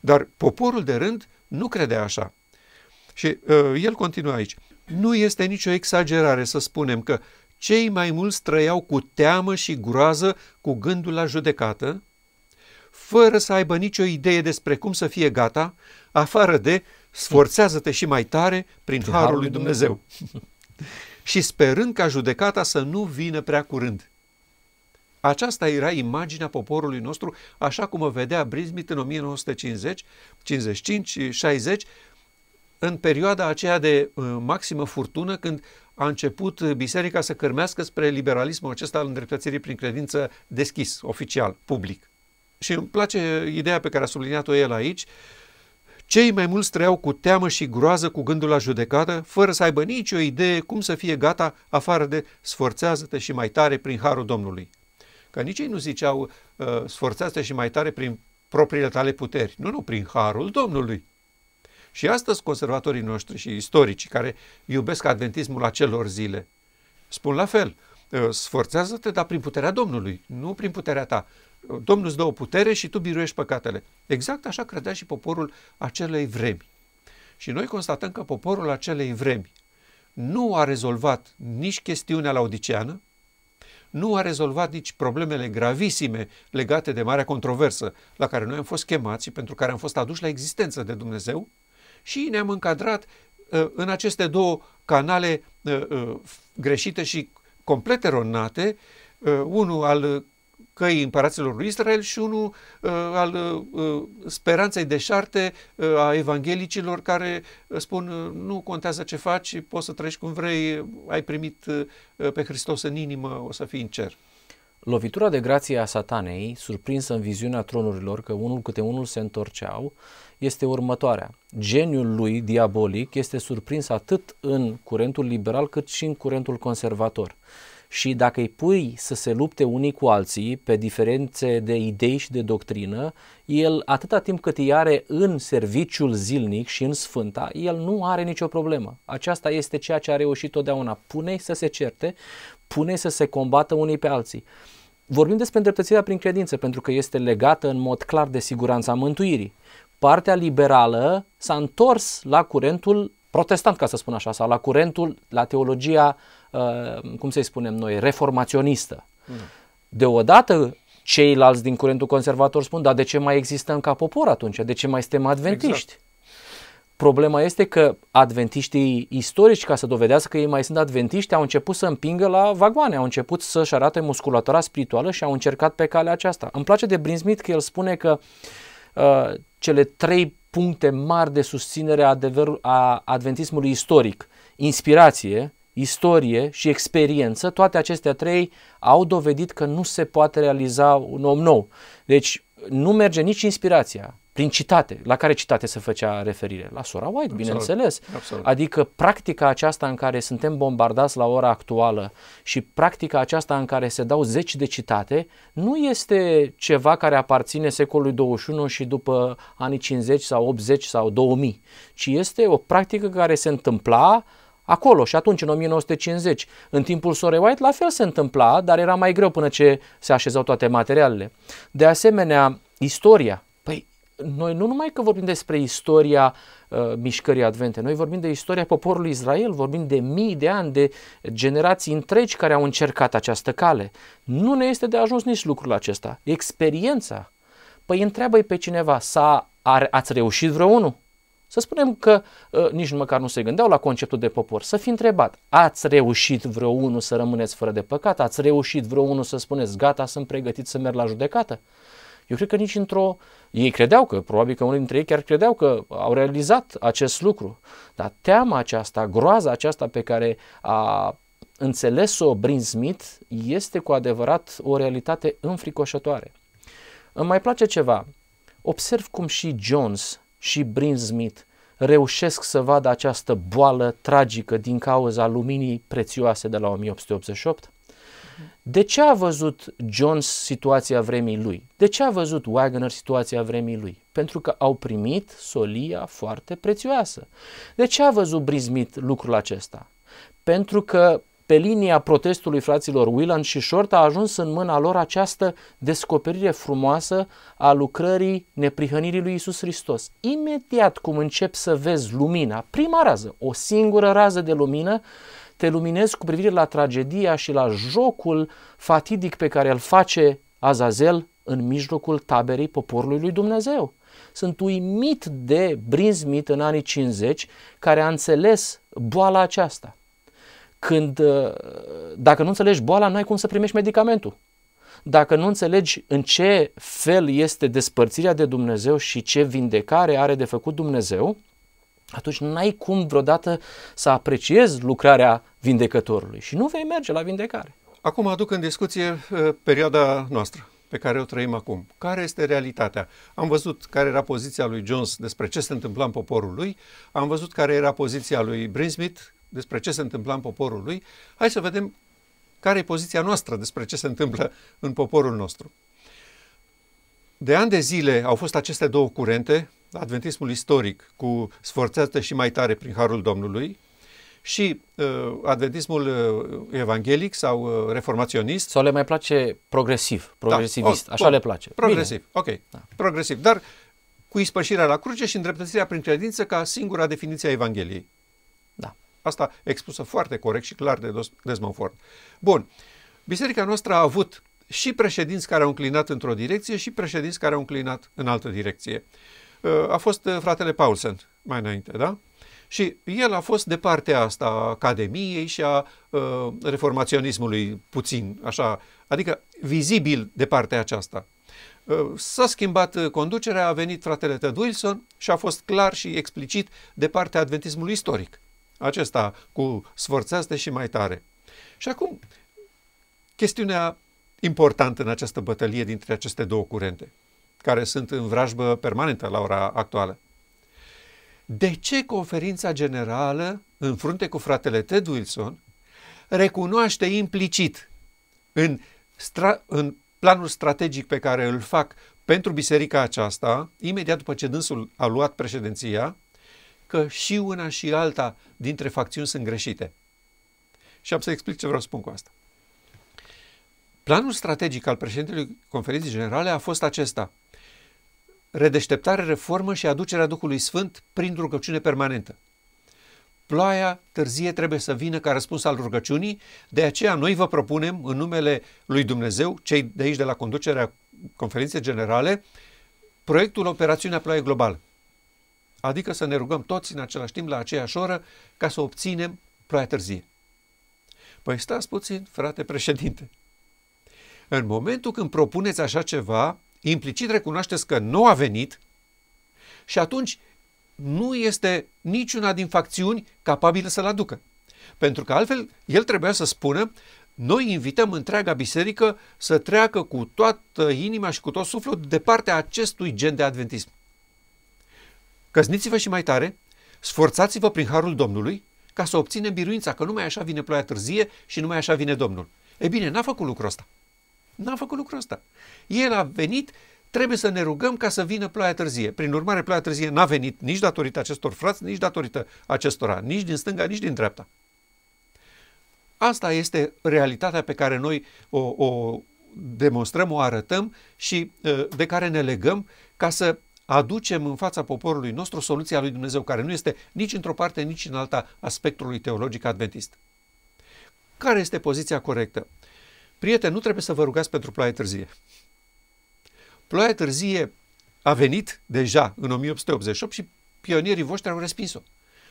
Dar poporul de rând nu credea așa. Și uh, el continuă aici. Nu este nicio exagerare să spunem că cei mai mulți trăiau cu teamă și groază cu gândul la judecată, fără să aibă nicio idee despre cum să fie gata, afară de sforțează-te și mai tare prin de harul lui Dumnezeu. și sperând ca judecata să nu vină prea curând. Aceasta era imaginea poporului nostru, așa cum o vedea Brismit în 1950, 55, 60 în perioada aceea de uh, maximă furtună, când a început uh, biserica să cărmească spre liberalismul acesta al îndreptățirii prin credință deschis, oficial, public. Și îmi place ideea pe care a subliniat-o el aici, cei mai mulți trăiau cu teamă și groază cu gândul la judecată, fără să aibă nicio idee cum să fie gata afară de sforțează-te și mai tare prin harul Domnului. Că nici ei nu ziceau uh, sforțează-te și mai tare prin propriile tale puteri. Nu, nu, prin harul Domnului. Și astăzi conservatorii noștri și istoricii care iubesc adventismul acelor zile spun la fel, ă, sforțează-te, dar prin puterea Domnului, nu prin puterea ta. Domnul îți dă o putere și tu biruiești păcatele. Exact așa credea și poporul acelei vremi. Și noi constatăm că poporul acelei vremi nu a rezolvat nici chestiunea odiceană, nu a rezolvat nici problemele gravisime legate de marea controversă la care noi am fost chemați și pentru care am fost aduși la existență de Dumnezeu, și ne-am încadrat uh, în aceste două canale uh, uh, greșite și complet eronate, unul al căii împăraților lui Israel și unul al speranței deșarte a evanghelicilor care spun nu contează ce faci, poți să trăiești cum vrei, ai primit pe Hristos în inimă, o să fii în cer. Lovitura de grație a satanei, surprinsă în viziunea tronurilor că unul câte unul se întorceau, este următoarea. Geniul lui diabolic este surprins atât în curentul liberal cât și în curentul conservator. Și dacă îi pui să se lupte unii cu alții pe diferențe de idei și de doctrină, el atâta timp cât îi are în serviciul zilnic și în sfânta, el nu are nicio problemă. Aceasta este ceea ce a reușit totdeauna. Pune să se certe, pune să se combată unii pe alții. Vorbim despre îndreptățirea prin credință, pentru că este legată în mod clar de siguranța mântuirii. Partea liberală s-a întors la curentul protestant, ca să spun așa, sau la curentul, la teologia, uh, cum să-i spunem noi, reformaționistă. Mm. Deodată ceilalți din curentul conservator spun, dar de ce mai existăm ca popor atunci? De ce mai suntem adventiști? Exact. Problema este că adventiștii istorici, ca să dovedească că ei mai sunt adventiști, au început să împingă la vagoane, au început să-și arate musculatura spirituală și au încercat pe calea aceasta. Îmi place de Brinsmith că el spune că uh, cele trei puncte mari de susținere a, adevăr, a adventismului istoric, inspirație, istorie și experiență, toate acestea trei au dovedit că nu se poate realiza un om nou. Deci nu merge nici inspirația, prin citate. La care citate se făcea referire? La sora White, Absolut. bineînțeles. Absolut. Adică practica aceasta în care suntem bombardați la ora actuală și practica aceasta în care se dau zeci de citate nu este ceva care aparține secolului 21 și după anii 50 sau 80 sau 2000, ci este o practică care se întâmpla acolo și atunci în 1950. În timpul Sorei White la fel se întâmpla, dar era mai greu până ce se așezau toate materialele. De asemenea, istoria noi nu numai că vorbim despre istoria uh, mișcării advente, noi vorbim de istoria poporului Israel, vorbim de mii de ani, de generații întregi care au încercat această cale. Nu ne este de ajuns nici lucrul acesta. Experiența. Păi întreabă-i pe cineva, s-a, ar, ați reușit vreunul? Să spunem că uh, nici măcar nu se gândeau la conceptul de popor. Să fi întrebat, ați reușit vreunul să rămâneți fără de păcat? Ați reușit vreunul să spuneți, gata, sunt pregătit să merg la judecată? Uh, eu cred că nici într-o... Ei credeau că, probabil că unii dintre ei chiar credeau că au realizat acest lucru. Dar teama aceasta, groaza aceasta pe care a înțeles-o Brin Smith este cu adevărat o realitate înfricoșătoare. Îmi mai place ceva. Observ cum și Jones și Brin Smith reușesc să vadă această boală tragică din cauza luminii prețioase de la 1888 de ce a văzut Jones situația vremii lui? De ce a văzut Wagner situația vremii lui? Pentru că au primit solia foarte prețioasă. De ce a văzut brizmit lucrul acesta? Pentru că pe linia protestului fraților Willan și Short a ajuns în mâna lor această descoperire frumoasă a lucrării neprihănirii lui Isus Hristos. Imediat cum încep să vezi lumina, prima rază, o singură rază de lumină, te luminezi cu privire la tragedia și la jocul fatidic pe care îl face Azazel în mijlocul taberei poporului lui Dumnezeu. Sunt uimit de Brinsmith în anii 50 care a înțeles boala aceasta. Când, uh, dacă nu înțelegi boala, nu ai cum să primești medicamentul. Dacă nu înțelegi în ce fel este despărțirea de Dumnezeu și ce vindecare are de făcut Dumnezeu, atunci n-ai cum vreodată să apreciezi lucrarea vindecătorului și nu vei merge la vindecare. Acum aduc în discuție uh, perioada noastră pe care o trăim acum. Care este realitatea? Am văzut care era poziția lui Jones despre ce se întâmpla în poporul lui, am văzut care era poziția lui Brinsmith despre ce se întâmpla în poporul lui. Hai să vedem care e poziția noastră despre ce se întâmplă în poporul nostru. De ani de zile au fost aceste două curente, adventismul istoric cu sforțează și mai tare prin harul Domnului și uh, adventismul uh, evanghelic sau uh, reformaționist. Sau le mai place progresiv, da, progresivist, da. o, așa bun. le place. Progresiv, Bine. ok, da. progresiv, dar cu ispășirea la cruce și îndreptățirea prin credință ca singura definiție a Evangheliei. Da. Asta expusă foarte corect și clar de Desmond Ford. Bun, biserica noastră a avut și președinți care au înclinat într-o direcție și președinți care au înclinat în altă direcție. Uh, a fost eh, fratele Paulsen mai înainte, da? Și el a fost de partea asta a Academiei și a eh, reformaționismului puțin, așa, adică vizibil de partea aceasta. Eh, s-a schimbat conducerea, a venit fratele Ted Wilson și a fost clar și explicit de partea adventismului istoric. Acesta cu sforțaste și mai tare. Și acum, chestiunea importantă în această bătălie dintre aceste două curente care sunt în vrajbă permanentă la ora actuală. De ce conferința generală, în frunte cu fratele Ted Wilson, recunoaște implicit în, stra- în planul strategic pe care îl fac pentru biserica aceasta, imediat după ce dânsul a luat președinția, că și una și alta dintre facțiuni sunt greșite. Și am să explic ce vreau să spun cu asta. Planul strategic al președintelui conferinței generale a fost acesta. Redeșteptare, reformă și aducerea Duhului Sfânt prin rugăciune permanentă. Ploaia târzie trebuie să vină ca răspuns al rugăciunii, de aceea noi vă propunem în numele lui Dumnezeu, cei de aici de la conducerea conferinței generale, proiectul Operațiunea Ploaie Globală. Adică să ne rugăm toți în același timp la aceeași oră ca să obținem ploaia târzie. Păi stați puțin, frate președinte, în momentul când propuneți așa ceva, implicit recunoașteți că nu a venit și atunci nu este niciuna din facțiuni capabilă să-l aducă. Pentru că altfel el trebuia să spună noi invităm întreaga biserică să treacă cu toată inima și cu tot sufletul de partea acestui gen de adventism. Căzniți-vă și mai tare, sforțați-vă prin harul Domnului ca să obținem biruința că numai așa vine ploaia târzie și numai așa vine Domnul. E bine, n-a făcut lucrul ăsta. N-a făcut lucrul ăsta. El a venit, trebuie să ne rugăm ca să vină ploaia târzie. Prin urmare, ploaia târzie n-a venit nici datorită acestor frați, nici datorită acestora, nici din stânga, nici din dreapta. Asta este realitatea pe care noi o, o demonstrăm, o arătăm și ă, de care ne legăm ca să aducem în fața poporului nostru soluția lui Dumnezeu, care nu este nici într-o parte, nici în alta a spectrului teologic adventist. Care este poziția corectă? Prieteni, nu trebuie să vă rugați pentru ploaie târzie. Ploaia târzie a venit deja în 1888 și pionierii voștri au respins-o.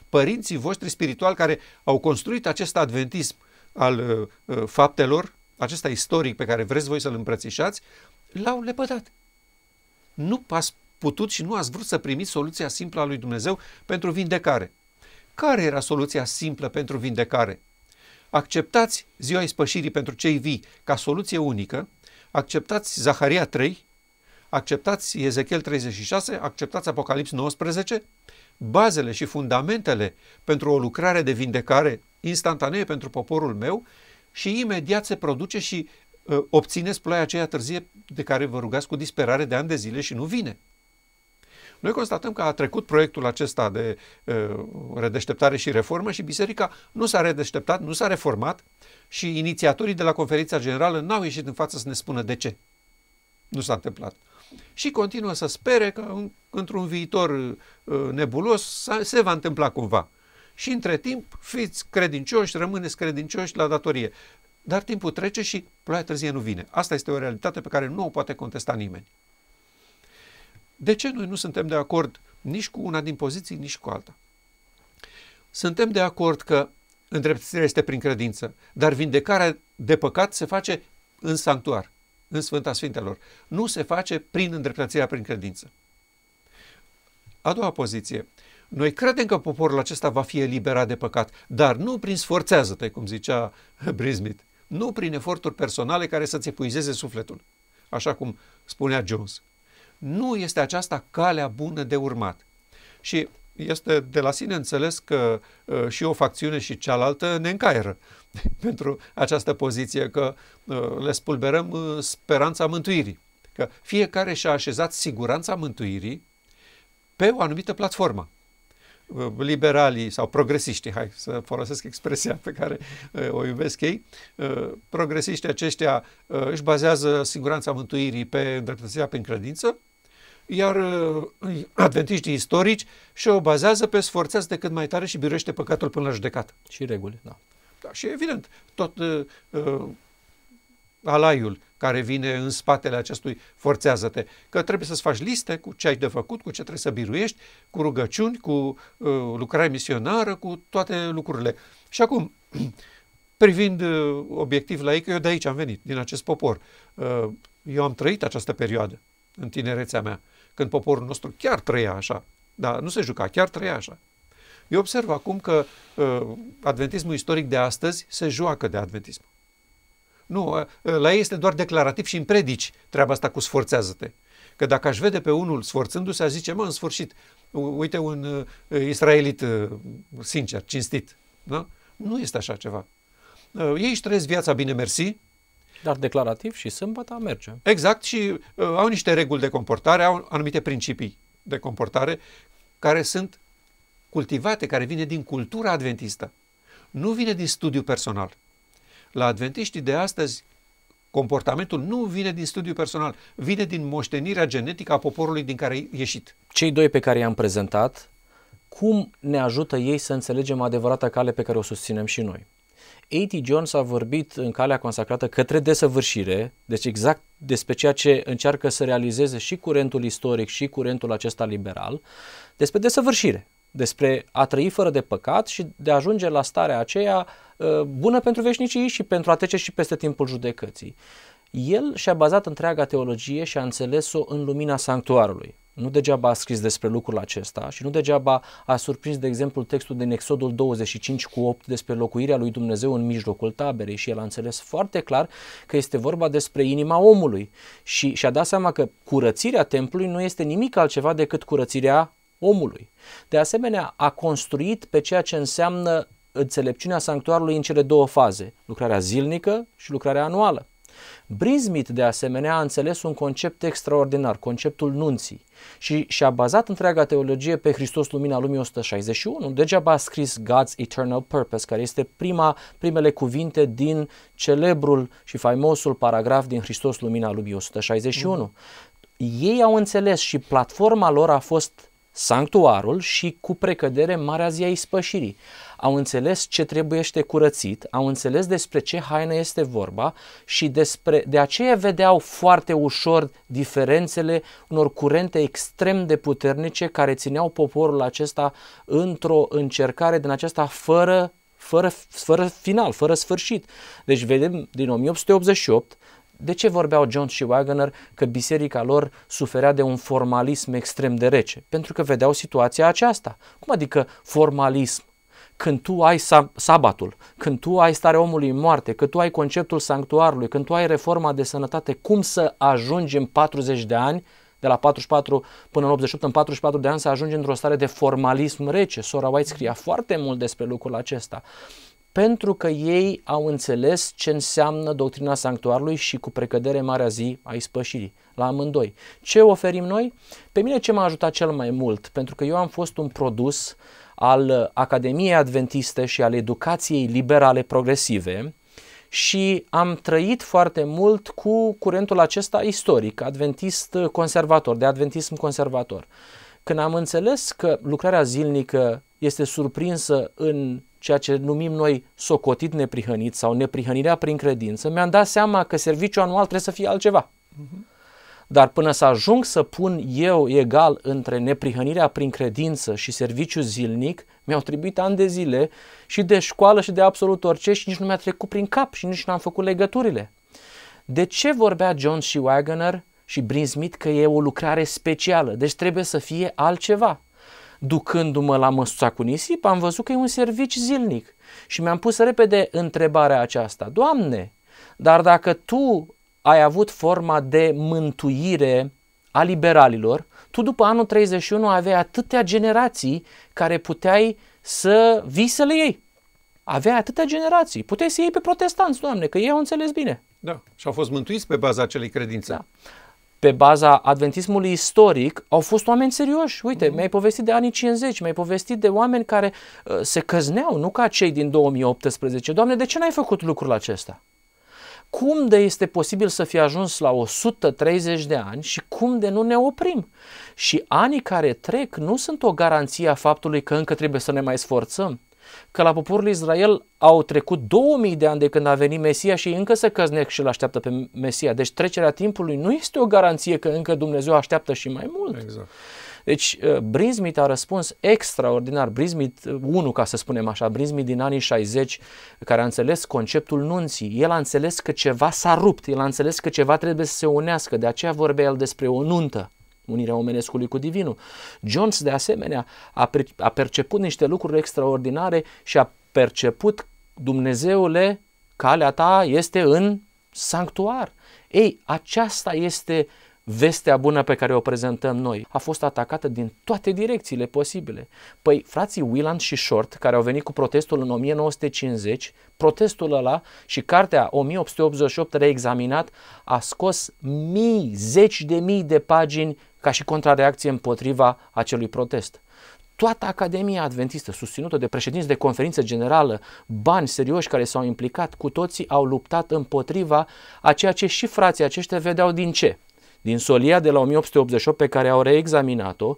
Părinții voștri spirituali care au construit acest adventism al uh, uh, faptelor, acesta istoric pe care vreți voi să-l îmbrățișați, l-au lepădat. Nu ați putut și nu ați vrut să primiți soluția simplă a lui Dumnezeu pentru vindecare. Care era soluția simplă pentru vindecare? acceptați ziua ispășirii pentru cei vii ca soluție unică, acceptați Zaharia 3, acceptați Ezechiel 36, acceptați Apocalips 19, bazele și fundamentele pentru o lucrare de vindecare instantanee pentru poporul meu și imediat se produce și uh, obțineți ploaia aceea târzie de care vă rugați cu disperare de ani de zile și nu vine. Noi constatăm că a trecut proiectul acesta de redeșteptare și reformă și biserica nu s-a redeșteptat, nu s-a reformat și inițiatorii de la conferința generală n-au ieșit în față să ne spună de ce. Nu s-a întâmplat. Și continuă să spere că într-un viitor nebulos se va întâmpla cumva. Și între timp fiți credincioși, rămâneți credincioși la datorie. Dar timpul trece și ploaia târzie nu vine. Asta este o realitate pe care nu o poate contesta nimeni. De ce noi nu suntem de acord nici cu una din poziții, nici cu alta? Suntem de acord că îndreptățirea este prin credință, dar vindecarea de păcat se face în sanctuar, în Sfânta Sfintelor. Nu se face prin îndreptățirea prin credință. A doua poziție. Noi credem că poporul acesta va fi eliberat de păcat, dar nu prin sforțează-te, cum zicea Brismit, nu prin eforturi personale care să-ți epuizeze sufletul, așa cum spunea Jones. Nu este aceasta calea bună de urmat. Și este de la sine înțeles că uh, și o facțiune și cealaltă ne încaieră pentru această poziție, că uh, le spulberăm uh, speranța mântuirii. Că fiecare și-a așezat siguranța mântuirii pe o anumită platformă. Uh, liberalii sau progresiștii, hai să folosesc expresia pe care uh, o iubesc ei, uh, progresiștii aceștia își bazează siguranța mântuirii pe îndreptățirea prin credință, iar adventiștii istorici și-o bazează pe sforțați de cât mai tare și biruiește păcatul până la judecat. Și reguli, da. da și evident, tot uh, alaiul care vine în spatele acestui forțează-te, că trebuie să-ți faci liste cu ce ai de făcut, cu ce trebuie să biruiești, cu rugăciuni, cu uh, lucrare misionară, cu toate lucrurile. Și acum, privind uh, obiectiv la ei, că eu de aici am venit, din acest popor. Uh, eu am trăit această perioadă în tinerețea mea, când poporul nostru chiar trăia așa, dar nu se juca, chiar trăia așa. Eu observ acum că uh, adventismul istoric de astăzi se joacă de adventism. Nu, ă, ă, la ei este doar declarativ și în predici treaba asta cu sforțează-te. Că dacă aș vede pe unul sforțându-se, aș zice, mă, în sfârșit, uite un ă, israelit sincer, cinstit. Da? Nu este așa ceva. Ei își trăiesc viața bine mersi, dar declarativ și sâmbătă merge. Exact și uh, au niște reguli de comportare, au anumite principii de comportare care sunt cultivate, care vine din cultura adventistă. Nu vine din studiu personal. La adventiștii de astăzi, comportamentul nu vine din studiu personal, vine din moștenirea genetică a poporului din care ai ieșit. Cei doi pe care i-am prezentat, cum ne ajută ei să înțelegem adevărata cale pe care o susținem și noi? A.T. Jones a vorbit în calea consacrată către desăvârșire, deci exact despre ceea ce încearcă să realizeze și curentul istoric și curentul acesta liberal, despre desăvârșire despre a trăi fără de păcat și de a ajunge la starea aceea uh, bună pentru veșnicii și pentru a trece și peste timpul judecății. El și-a bazat întreaga teologie și a înțeles-o în lumina sanctuarului. Nu degeaba a scris despre lucrul acesta și nu degeaba a surprins, de exemplu, textul din Exodul 25 cu 8 despre locuirea lui Dumnezeu în mijlocul taberei și el a înțeles foarte clar că este vorba despre inima omului și și-a dat seama că curățirea templului nu este nimic altceva decât curățirea omului. De asemenea, a construit pe ceea ce înseamnă înțelepciunea sanctuarului în cele două faze, lucrarea zilnică și lucrarea anuală. Brismit, de asemenea, a înțeles un concept extraordinar, conceptul nunții, și și-a bazat întreaga teologie pe Hristos Lumina Lumii 161. Degeaba a scris God's Eternal Purpose, care este prima, primele cuvinte din celebrul și faimosul paragraf din Hristos Lumina Lumii 161. Mm. Ei au înțeles și platforma lor a fost sanctuarul și cu precădere marea Zia ispășirii. Au înțeles ce trebuiește curățit, au înțeles despre ce haină este vorba și despre, de aceea vedeau foarte ușor diferențele unor curente extrem de puternice care țineau poporul acesta într-o încercare din aceasta fără fără, fără final, fără sfârșit. Deci vedem din 1888 de ce vorbeau Jones și Wagner că biserica lor suferea de un formalism extrem de rece? Pentru că vedeau situația aceasta. Cum adică formalism? când tu ai sabatul, când tu ai starea omului în moarte, când tu ai conceptul sanctuarului, când tu ai reforma de sănătate, cum să ajungi în 40 de ani, de la 44 până în 88, în 44 de ani să ajungi într-o stare de formalism rece. Sora White scria foarte mult despre lucrul acesta pentru că ei au înțeles ce înseamnă doctrina sanctuarului și cu precădere marea zi a ispășirii, la amândoi. Ce oferim noi? Pe mine ce m-a ajutat cel mai mult? Pentru că eu am fost un produs al Academiei Adventiste și al educației liberale progresive, și am trăit foarte mult cu curentul acesta istoric, adventist conservator, de adventism conservator. Când am înțeles că lucrarea zilnică este surprinsă în ceea ce numim noi socotit neprihănit sau neprihănirea prin credință, mi-am dat seama că serviciul anual trebuie să fie altceva. Dar până să ajung să pun eu egal între neprihănirea prin credință și serviciu zilnic, mi-au trebuit ani de zile și de școală și de absolut orice și nici nu mi-a trecut prin cap și nici nu am făcut legăturile. De ce vorbea John și Wagoner și Brin Smith că e o lucrare specială? Deci trebuie să fie altceva ducându-mă la măsuța cu nisip, am văzut că e un servici zilnic și mi-am pus repede întrebarea aceasta. Doamne, dar dacă tu ai avut forma de mântuire a liberalilor, tu după anul 31 aveai atâtea generații care puteai să vii să le iei. Aveai atâtea generații. Puteai să iei pe protestanți, Doamne, că ei au înțeles bine. Da, și au fost mântuiți pe baza acelei credințe. Da pe baza adventismului istoric, au fost oameni serioși. Uite, mm. mi-ai povestit de anii 50, mi-ai povestit de oameni care uh, se căzneau, nu ca cei din 2018. Doamne, de ce n-ai făcut lucrul acesta? Cum de este posibil să fi ajuns la 130 de ani și cum de nu ne oprim? Și anii care trec nu sunt o garanție a faptului că încă trebuie să ne mai sforțăm că la poporul Israel au trecut 2000 de ani de când a venit Mesia și încă se căznec și îl așteaptă pe Mesia. Deci trecerea timpului nu este o garanție că încă Dumnezeu așteaptă și mai mult. Exact. Deci uh, Brinsmith a răspuns extraordinar, Brinsmith 1 uh, ca să spunem așa, Brinsmith din anii 60 care a înțeles conceptul nunții, el a înțeles că ceva s-a rupt, el a înțeles că ceva trebuie să se unească, de aceea vorbea el despre o nuntă unirea omenescului cu divinul. Jones, de asemenea, a, pre- a perceput niște lucruri extraordinare și a perceput Dumnezeule, calea ta este în sanctuar. Ei, aceasta este vestea bună pe care o prezentăm noi a fost atacată din toate direcțiile posibile. Păi frații Willand și Short, care au venit cu protestul în 1950, protestul ăla și cartea 1888 reexaminat a scos mii, zeci de mii de pagini ca și contrareacție împotriva acelui protest toată Academia Adventistă, susținută de președinți de conferință generală, bani serioși care s-au implicat, cu toții au luptat împotriva a ceea ce și frații aceștia vedeau din ce? din solia de la 1888 pe care au reexaminat-o,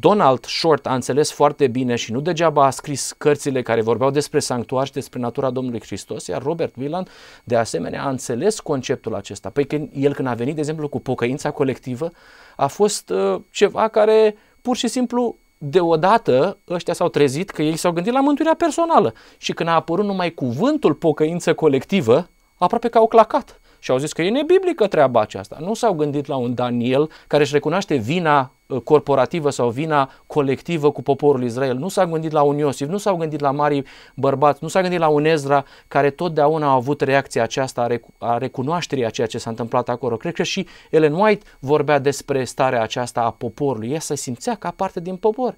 Donald Short a înțeles foarte bine și nu degeaba a scris cărțile care vorbeau despre sanctuar și despre natura Domnului Hristos, iar Robert Wieland de asemenea a înțeles conceptul acesta. Păi când, el când a venit, de exemplu, cu pocăința colectivă, a fost uh, ceva care pur și simplu deodată ăștia s-au trezit că ei s-au gândit la mântuirea personală și când a apărut numai cuvântul pocăință colectivă, aproape că au clacat și au zis că e nebiblică treaba aceasta. Nu s-au gândit la un Daniel care își recunoaște vina uh, corporativă sau vina colectivă cu poporul Israel. Nu s au gândit la un Iosif, nu s-au gândit la mari bărbați, nu s au gândit la un Ezra care totdeauna a avut reacția aceasta a recunoașterii a ceea ce s-a întâmplat acolo. Cred că și Ellen White vorbea despre starea aceasta a poporului. Ea se simțea ca parte din popor.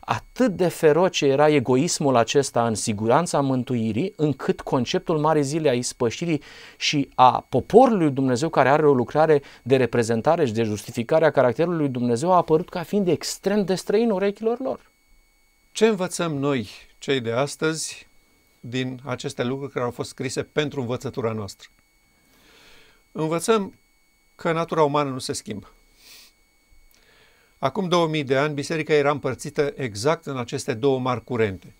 Atât de feroce era egoismul acesta în siguranța mântuirii, încât conceptul Marii Zile a ispășirii și a poporului lui Dumnezeu, care are o lucrare de reprezentare și de justificare a caracterului lui Dumnezeu, a apărut ca fiind extrem de străin urechilor lor. Ce învățăm noi, cei de astăzi, din aceste lucruri care au fost scrise pentru învățătura noastră? Învățăm că natura umană nu se schimbă. Acum 2000 de ani, biserica era împărțită exact în aceste două mari curente,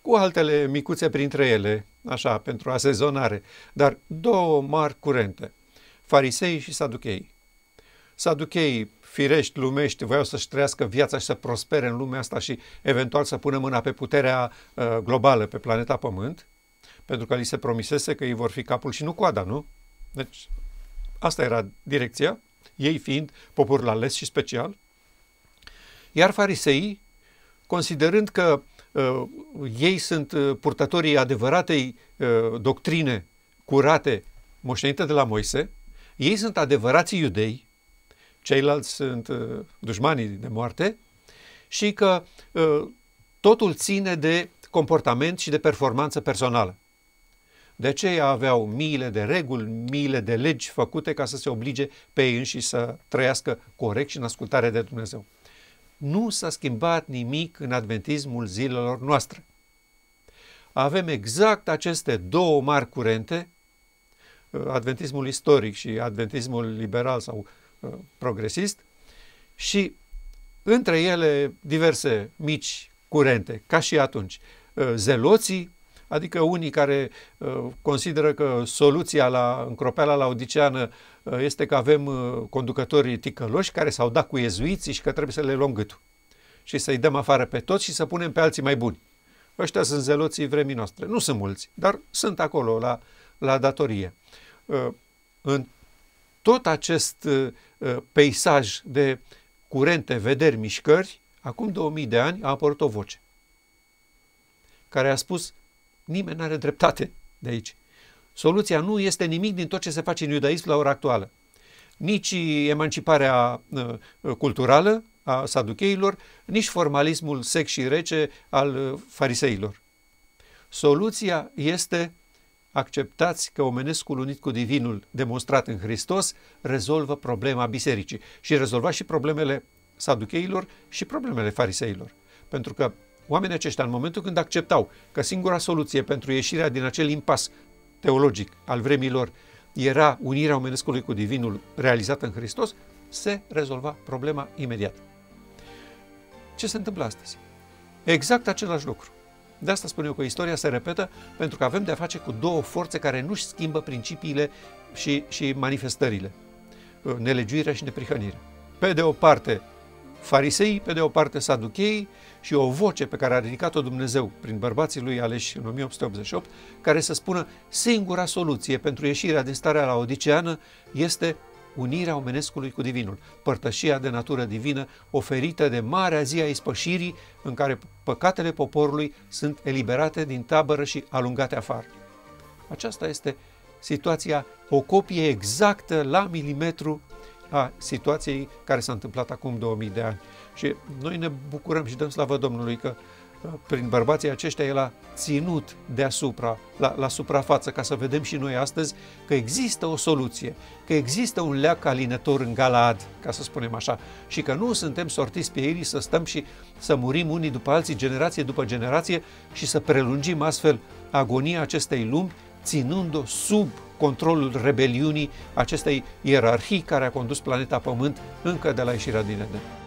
cu altele micuțe printre ele, așa, pentru asezonare, dar două mari curente, farisei și saduchei. Saduchei, firești, lumești, voiau să-și trăiască viața și să prospere în lumea asta și eventual să pună mâna pe puterea uh, globală pe planeta Pământ, pentru că li se promisese că ei vor fi capul și nu coada, nu? Deci, asta era direcția, ei fiind poporul ales și special. Iar fariseii, considerând că uh, ei sunt uh, purtătorii adevăratei uh, doctrine curate moștenite de la Moise, ei sunt adevărații iudei, ceilalți sunt uh, dușmanii de moarte, și că uh, totul ține de comportament și de performanță personală. De aceea aveau miile de reguli, miile de legi făcute ca să se oblige pe ei înși să trăiască corect și în ascultare de Dumnezeu nu s-a schimbat nimic în adventismul zilelor noastre. Avem exact aceste două mari curente, uh, adventismul istoric și adventismul liberal sau uh, progresist, și între ele diverse mici curente, ca și atunci. Uh, zeloții Adică unii care uh, consideră că soluția la încropeala laudiceană uh, este că avem uh, conducători ticăloși care s-au dat cu ezuiții și că trebuie să le luăm gâtul și să-i dăm afară pe toți și să punem pe alții mai buni. Ăștia sunt zeloții vremii noastre. Nu sunt mulți, dar sunt acolo la, la datorie. În tot acest peisaj de curente, vederi, mișcări, acum 2000 de ani a apărut o voce care a spus Nimeni nu are dreptate de aici. Soluția nu este nimic din tot ce se face în iudaism la ora actuală. Nici emanciparea uh, culturală a saducheilor, nici formalismul sec și rece al uh, fariseilor. Soluția este acceptați că omenescul unit cu divinul demonstrat în Hristos rezolvă problema bisericii și rezolva și problemele saducheilor și problemele fariseilor. Pentru că Oamenii aceștia, în momentul când acceptau că singura soluție pentru ieșirea din acel impas teologic al vremilor era unirea omenescului cu divinul realizată în Hristos, se rezolva problema imediat. Ce se întâmplă astăzi? Exact același lucru. De asta spun eu că istoria se repetă pentru că avem de-a face cu două forțe care nu-și schimbă principiile și, și manifestările. Nelegiuirea și neprihănirea. Pe de o parte, farisei, pe de o parte saduchei și o voce pe care a ridicat-o Dumnezeu prin bărbații lui aleși în 1888, care să spună singura soluție pentru ieșirea din starea la odiceană este unirea omenescului cu divinul, părtășia de natură divină oferită de marea zi a ispășirii în care păcatele poporului sunt eliberate din tabără și alungate afară. Aceasta este situația, o copie exactă la milimetru a situației care s-a întâmplat acum 2000 de ani. Și noi ne bucurăm și dăm slavă Domnului că uh, prin bărbații aceștia el a ținut deasupra, la, la suprafață, ca să vedem și noi astăzi că există o soluție, că există un leac alinător în Galaad, ca să spunem așa, și că nu suntem sortiți pe ei să stăm și să murim unii după alții, generație după generație, și să prelungim astfel agonia acestei lumi, ținând-o sub controlul rebeliunii acestei ierarhii care a condus planeta Pământ încă de la ieșirea din Eden.